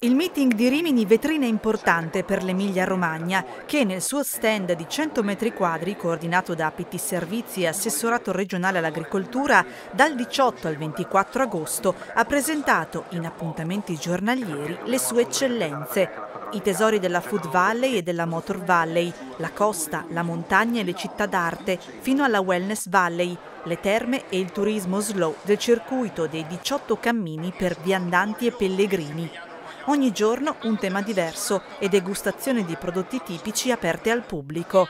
Il meeting di Rimini vetrina importante per l'Emilia-Romagna che nel suo stand di 100 metri quadri coordinato da PT Servizi e Assessorato regionale all'agricoltura dal 18 al 24 agosto ha presentato in appuntamenti giornalieri le sue eccellenze i tesori della Food Valley e della Motor Valley, la costa, la montagna e le città d'arte, fino alla Wellness Valley, le terme e il turismo slow del circuito dei 18 cammini per viandanti e pellegrini. Ogni giorno un tema diverso e degustazione di prodotti tipici aperte al pubblico.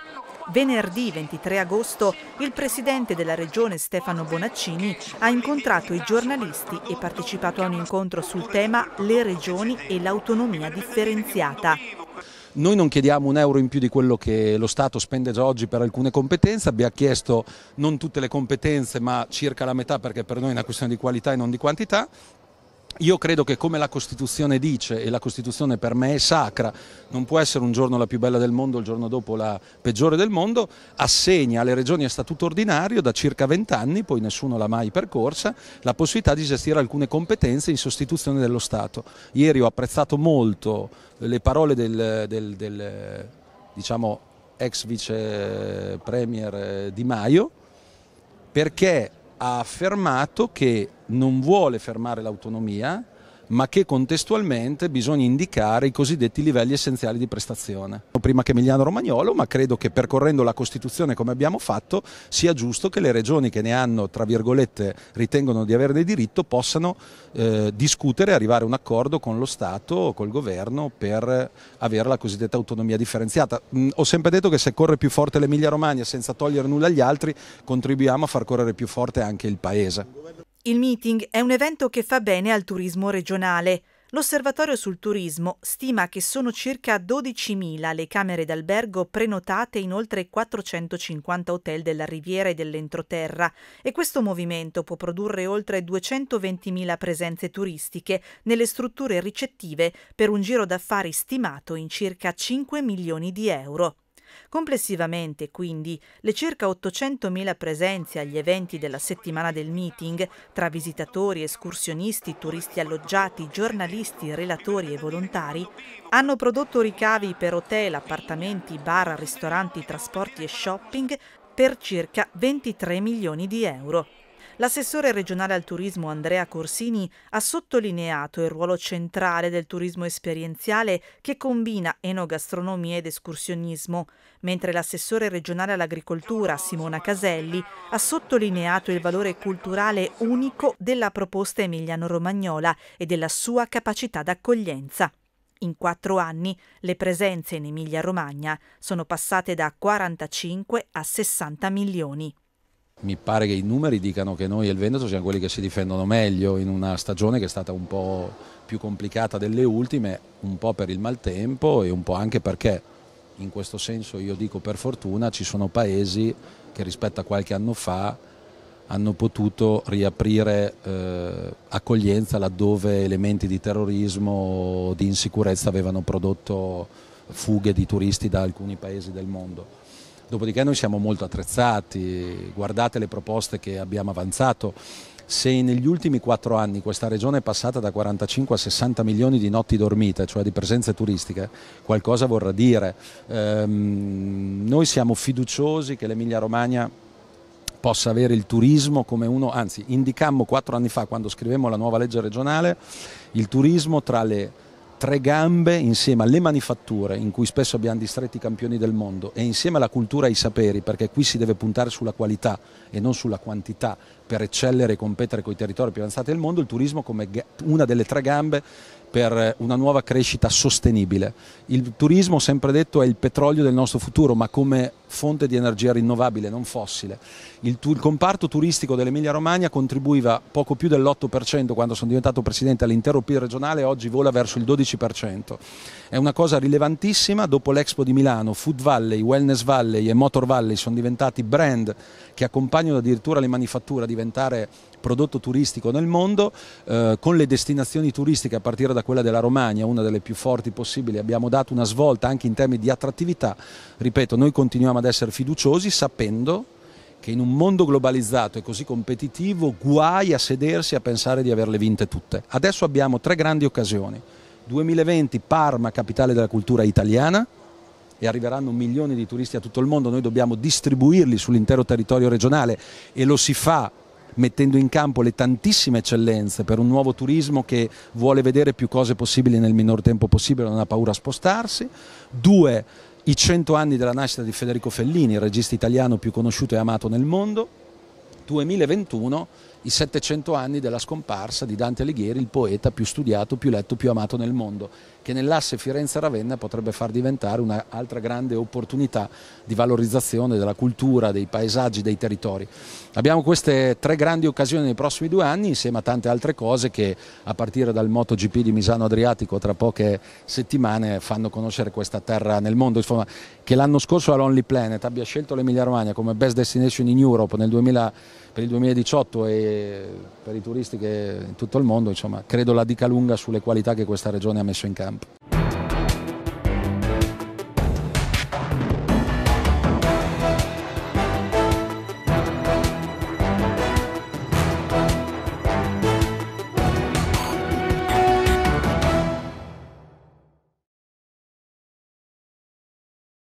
Venerdì 23 agosto il presidente della regione Stefano Bonaccini ha incontrato i giornalisti e partecipato a un incontro sul tema Le regioni e l'autonomia differenziata. Noi non chiediamo un euro in più di quello che lo Stato spende già oggi per alcune competenze, abbiamo chiesto non tutte le competenze ma circa la metà perché per noi è una questione di qualità e non di quantità io credo che come la Costituzione dice, e la Costituzione per me è sacra, non può essere un giorno la più bella del mondo, il giorno dopo la peggiore del mondo, assegna alle regioni a statuto ordinario da circa vent'anni, poi nessuno l'ha mai percorsa, la possibilità di gestire alcune competenze in sostituzione dello Stato. Ieri ho apprezzato molto le parole del, del, del diciamo, ex vice premier eh, Di Maio perché ha affermato che non vuole fermare l'autonomia, ma che contestualmente bisogna indicare i cosiddetti livelli essenziali di prestazione. Prima che Emiliano Romagnolo, ma credo che percorrendo la Costituzione come abbiamo fatto, sia giusto che le regioni che ne hanno, tra virgolette, ritengono di averne diritto, possano eh, discutere e arrivare a un accordo con lo Stato o col governo per avere la cosiddetta autonomia differenziata. Mh, mm, ho sempre detto che se corre più forte l'Emilia Romagna senza togliere nulla agli altri, contribuiamo a far correre più forte anche il Paese. Il meeting è un evento che fa bene al turismo regionale. L'Osservatorio sul turismo stima che sono circa 12.000 le camere d'albergo prenotate in oltre 450 hotel della Riviera e dell'entroterra e questo movimento può produrre oltre 220.000 presenze turistiche nelle strutture ricettive per un giro d'affari stimato in circa 5 milioni di euro. Complessivamente, quindi, le circa 800.000 presenze agli eventi della settimana del meeting, tra visitatori, escursionisti, turisti alloggiati, giornalisti, relatori e volontari, hanno prodotto ricavi per hotel, appartamenti, bar, ristoranti, trasporti e shopping per circa 23 milioni di euro. L'assessore regionale al turismo Andrea Corsini ha sottolineato il ruolo centrale del turismo esperienziale che combina enogastronomia ed escursionismo, mentre l'assessore regionale all'agricoltura Simona Caselli ha sottolineato il valore culturale unico della proposta emiliano-romagnola e della sua capacità d'accoglienza. In quattro anni le presenze in Emilia-Romagna sono passate da 45 a 60 milioni. Mi pare che i numeri dicano che noi e il Veneto siamo quelli che si difendono meglio in una stagione che è stata un po' più complicata delle ultime, un po' per il maltempo e un po' anche perché in questo senso io dico per fortuna ci sono paesi che rispetto a qualche anno fa hanno potuto riaprire eh, accoglienza laddove elementi di terrorismo o di insicurezza avevano prodotto fughe di turisti da alcuni paesi del mondo. Dopodiché noi siamo molto attrezzati, guardate le proposte che abbiamo avanzato. Se negli ultimi quattro anni questa regione è passata da 45 a 60 milioni di notti dormite, cioè di presenze turistiche, qualcosa vorrà dire. Ehm, noi siamo fiduciosi che l'Emilia Romagna possa avere il turismo come uno, anzi indicammo quattro anni fa quando scrivemmo la nuova legge regionale, il turismo tra le tre gambe insieme alle manifatture in cui spesso abbiamo distretti i campioni del mondo e insieme alla cultura e ai saperi perché qui si deve puntare sulla qualità e non sulla quantità per eccellere e competere con i territori più avanzati del mondo, il turismo come una delle tre gambe per una nuova crescita sostenibile. Il turismo, sempre detto, è il petrolio del nostro futuro, ma come fonte di energia rinnovabile, non fossile. Il, tu il comparto turistico dell'Emilia Romagna contribuiva poco più dell'8% quando sono diventato presidente all'intero PIL regionale, e oggi vola verso il 12%. È una cosa rilevantissima, dopo l'Expo di Milano, Food Valley, Wellness Valley e Motor Valley sono diventati brand che accompagnano addirittura le manifatture diventare prodotto turistico nel mondo, eh, con le destinazioni turistiche a partire da quella della Romagna, una delle più forti possibili, abbiamo dato una svolta anche in termini di attrattività. Ripeto, noi continuiamo ad essere fiduciosi sapendo che in un mondo globalizzato e così competitivo guai a sedersi e a pensare di averle vinte tutte. Adesso abbiamo tre grandi occasioni. 2020 Parma, capitale della cultura italiana, e arriveranno milioni di turisti a tutto il mondo, noi dobbiamo distribuirli sull'intero territorio regionale e lo si fa mettendo in campo le tantissime eccellenze per un nuovo turismo che vuole vedere più cose possibili nel minor tempo possibile, non ha paura a spostarsi. Due, i 100 anni della nascita di Federico Fellini, il regista italiano più conosciuto e amato nel mondo. 2021 i 700 anni della scomparsa di Dante Alighieri, il poeta più studiato, più letto, più amato nel mondo, che nell'asse Firenze-Ravenna potrebbe far diventare un'altra grande opportunità di valorizzazione della cultura, dei paesaggi, dei territori. Abbiamo queste tre grandi occasioni nei prossimi due anni, insieme a tante altre cose che a partire dal MotoGP di Misano Adriatico tra poche settimane fanno conoscere questa terra nel mondo. Insomma, che l'anno scorso la Lonely Planet abbia scelto l'Emilia Romagna come Best Destination in Europe nel 2000, per il 2018 e per i turisti che in tutto il mondo, insomma, credo la dica lunga sulle qualità che questa regione ha messo in campo.